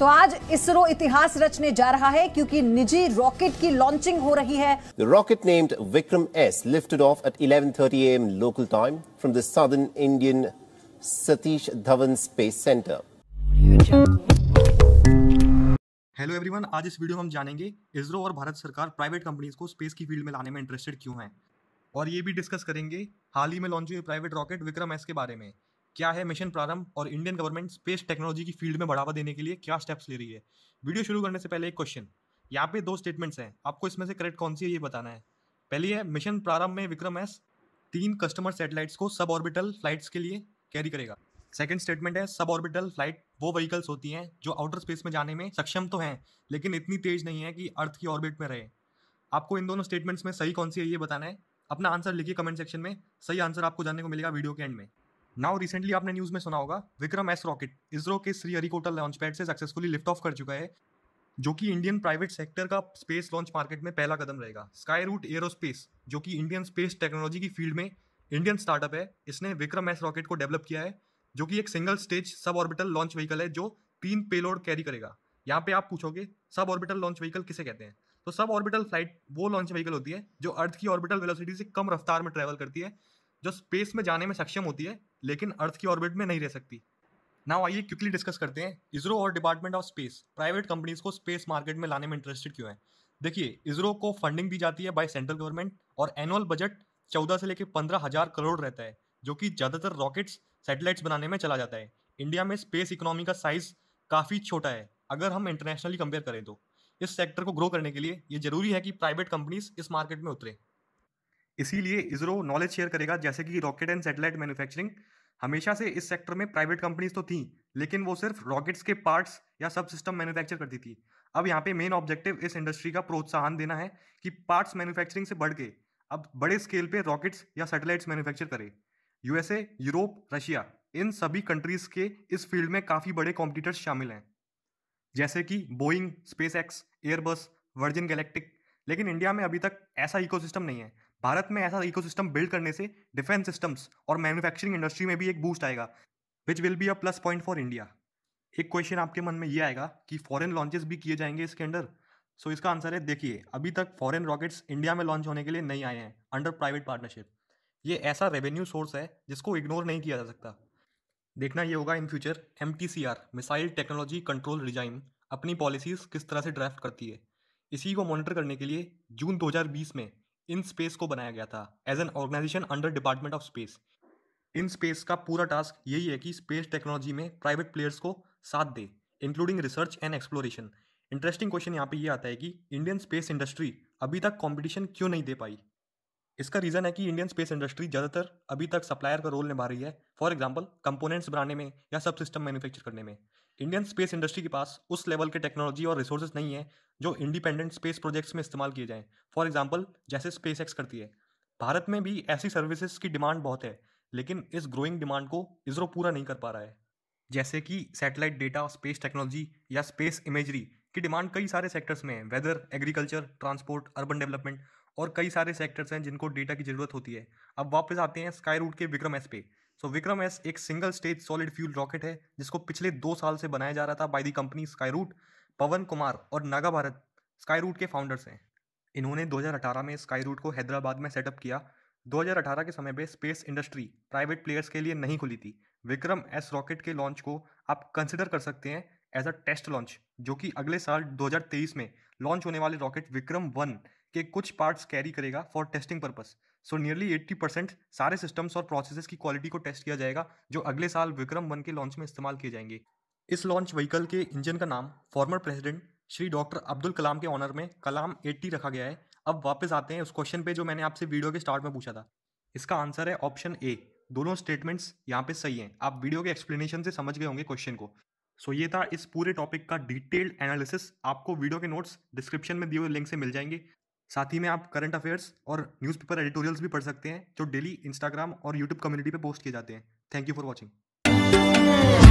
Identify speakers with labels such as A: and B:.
A: तो आज इसरो इतिहास रचने जा रहा है क्योंकि निजी रॉकेट की लॉन्चिंग हो रही है rocket named Vikram S lifted off at 11:30 AM local time from the southern Indian Satish Dhawan space centre hello everyone आज इस वीडियो में हम जानेंगे इसरो और भारत सरकार प्राइवेट कंपनीज को स्पेस की फील्ड में लाने में इंटरेस्टेड क्यों हैं और ये भी डिस्कस करेंगे हाल ही में लॉन्च हुए प्राइवेट रॉकेट विक्रम एस के बारे में क्या है मिशन प्रारंभ और इंडियन गवर्नमेंट स्पेस टेक्नोलॉजी की फील्ड में बढ़ावा देने के लिए क्या स्टेप्स ले रही है वीडियो शुरू करने से पहले एक क्वेश्चन यहाँ पे दो स्टेटमेंट्स हैं आपको इसमें से करेक्ट कौन सी है ये बताना है पहली है मिशन प्रारंभ में विक्रम एस तीन कस्टमर सेटेलाइट्स को सब ऑर्बिटल फ्लाइट्स के लिए कैरी करेगा सेकेंड स्टेटमेंट है सब ऑर्बिटल फ्लाइट वो व्हीकल्स होती हैं जो आउटर स्पेस में जाने में सक्षम तो हैं लेकिन इतनी तेज नहीं है कि अर्थ की ऑर्बिट में रहे आपको इन दोनों स्टेटमेंट्स में सही कौन सी है ये बताना है अपना आंसर लिखिए कमेंट सेक्शन में सही आंसर आपको जानने को मिलेगा वीडियो के एंड में नाउ रिसेंटली आपने न्यूज़ में सुना होगा विक्रम एस रॉकेट इसरो के श्री हरिकोटल लॉन्च पैड से सक्सेसफुली लिफ्ट ऑफ कर चुका है जो कि इंडियन प्राइवेट सेक्टर का स्पेस लॉन्च मार्केट में पहला कदम रहेगा स्काई रूट एयरोस्पेस जो कि इंडियन स्पेस टेक्नोलॉजी की फील्ड में इंडियन स्टार्टअप है इसने विक्रम एस रॉकेट को डेवलप किया है जो कि एक single stage sub orbital launch vehicle है जो तीन पेलोड कैरी करेगा यहाँ पे आप पूछोगे सब ऑर्बिटल लॉन्च व्हीकल किसे कहते हैं तो सब ऑर्बिटल फ्लाइट वो लॉन्च व्हीकल होती है जो अर्थ की ऑर्बिटल वेलोसिटी से कम रफ्तार में ट्रैवल करती है जो स्पेस में जाने में सक्षम होती है लेकिन अर्थ की ऑर्बिट में नहीं रह सकती नाउ आइए क्विकली डिस्कस करते हैं इसरो और department of space private companies को स्पेस मार्केट में लाने में इंटरेस्टेड क्यों है देखिए इसरो को फंडिंग दी जाती है बाय सेंट्रल गवर्नमेंट और एनुअल बजट चौदह से लेकर पंद्रह हज़ार करोड़ रहता है जो कि ज़्यादातर रॉकेट्स सैटेलाइट्स बनाने में चला जाता है इंडिया में स्पेस इकोनॉमी का साइज़ काफ़ी छोटा है अगर हम इंटरनेशनली कंपेयर करें तो इस सेक्टर को ग्रो करने के लिए ये जरूरी है कि प्राइवेट कंपनीज इस मार्केट में उतरें इसीलिए इसरो नॉलेज शेयर करेगा जैसे कि रॉकेट एंड सैटेलाइट मैन्युफैक्चरिंग हमेशा से इस सेक्टर में प्राइवेट कंपनीज तो थी लेकिन वो सिर्फ रॉकेट्स के पार्ट्स या सब सिस्टम मैन्युफैक्चर करती थी अब यहाँ पे मेन ऑब्जेक्टिव इस इंडस्ट्री का प्रोत्साहन देना है कि पार्ट्स मैन्युफैक्चरिंग से बढ़ के अब बड़े स्केल पे रॉकेट्स या सैटेलाइट्स मैन्युफैक्चर करे यूएसए यूरोप रशिया इन सभी कंट्रीज के इस फील्ड में काफ़ी बड़े कॉम्पिटिटर्स शामिल हैं जैसे कि Boeing SpaceX Airbus Virgin Galactic लेकिन इंडिया में अभी तक ऐसा इकोसिस्टम नहीं है भारत में ऐसा इको बिल्ड करने से डिफेंस सिस्टम्स और मैन्युफैक्चरिंग इंडस्ट्री में भी एक बूस्ट आएगा which will be a plus point for India एक क्वेश्चन आपके मन में ये आएगा कि फॉरेन लॉन्चेस भी किए जाएंगे इसके अंडर सो so इसका आंसर है देखिए अभी तक फॉरेन रॉकेट्स इंडिया में लॉन्च होने के लिए नहीं आए हैं अंडर प्राइवेट पार्टनरशिप ये ऐसा रेवेन्यू सोर्स है जिसको इग्नोर नहीं किया जा सकता देखना ये होगा in future M missile technology control design अपनी पॉलिसीज़ किस तरह से ड्राफ्ट करती है इसी को मॉनिटर करने के लिए जून 2020 में इन स्पेस को बनाया गया था as an organisation under department of space in space का पूरा टास्क यही है कि स्पेस टेक्नोलॉजी में प्राइवेट प्लेयर्स को साथ दे including research and exploration interesting question यहाँ पे ये यह आता है कि इंडियन स्पेस इंडस्ट्री अभी तक कॉम्पिटिशन क्यों नहीं दे पाई इसका रीज़न है कि इंडियन स्पेस इंडस्ट्री ज़्यादातर अभी तक सप्लायर का रोल निभा रही है फॉर एग्जाम्पल कंपोनेंट्स बनाने में या सब सिस्टम मैन्युफैक्चर करने में इंडियन स्पेस इंडस्ट्री के पास उस लेवल के टेक्नोलॉजी और रिसोर्सेज नहीं है जो इंडिपेंडेंट स्पेस प्रोजेक्ट्स में इस्तेमाल किए जाएँ फॉर एग्जाम्पल जैसे स्पेस करती है भारत में भी ऐसी सर्विसेज की डिमांड बहुत है लेकिन इस ग्रोइंग डिमांड को इसरो पूरा नहीं कर पा रहा है जैसे कि सैटेलाइट डेटा स्पेस टेक्नोलॉजी या स्पेस इमेजरी की डिमांड कई सारे सेक्टर्स में है weather agriculture transport urban development और कई सारे सेक्टर्स हैं जिनको डेटा की ज़रूरत होती है अब वापस आते हैं स्काई रूट के विक्रम एस पे सो विक्रम एस एक single stage solid fuel rocket है जिसको पिछले दो साल से बनाया जा रहा था by the company Skyroot Pawan Kumar और नागा भारत स्काईरूट के फाउंडर्स हैं इन्होंने 2018 में स्काईरूट को हैदराबाद में सेटअप किया 2018 के समय पे स्पेस इंडस्ट्री प्राइवेट प्लेयर्स के लिए नहीं खुली थी विक्रम एस रॉकेट के लॉन्च को आप कंसिडर कर सकते हैं एज अ टेस्ट लॉन्च जो कि अगले साल 2023 में लॉन्च होने वाले रॉकेट विक्रम वन के कुछ पार्ट्स कैरी करेगा for testing purpose so nearly 80 percent सारे सिस्टम्स और प्रोसेसेस की क्वालिटी को टेस्ट किया जाएगा जो अगले साल विक्रम वन के लॉन्च में इस्तेमाल किए जाएंगे इस लॉन्च व्हीकल के इंजन का नाम former president Shri doctor Abdul Kalam के ऑनर में कलाम 80 रखा गया है अब वापस आते हैं उस क्वेश्चन पे जो मैंने आपसे वीडियो के स्टार्ट में पूछा था इसका आंसर है ऑप्शन ए दोनों स्टेटमेंट्स यहाँ पे सही हैं आप वीडियो के एक्सप्लेनेशन से समझ गए होंगे क्वेश्चन को सो so, ये था इस पूरे टॉपिक का डिटेल्ड एनालिसिस आपको वीडियो के नोट्स डिस्क्रिप्शन में दिए हुए लिंक से मिल जाएंगे साथ ही में आप करंट अफेयर्स और न्यूज़पेपर एडिटोरियल्स भी पढ़ सकते हैं जो डेली इंस्टाग्राम और यूट्यूब कम्युनिटी पर पोस्ट किए जाते हैं थैंक यू फॉर वॉचिंग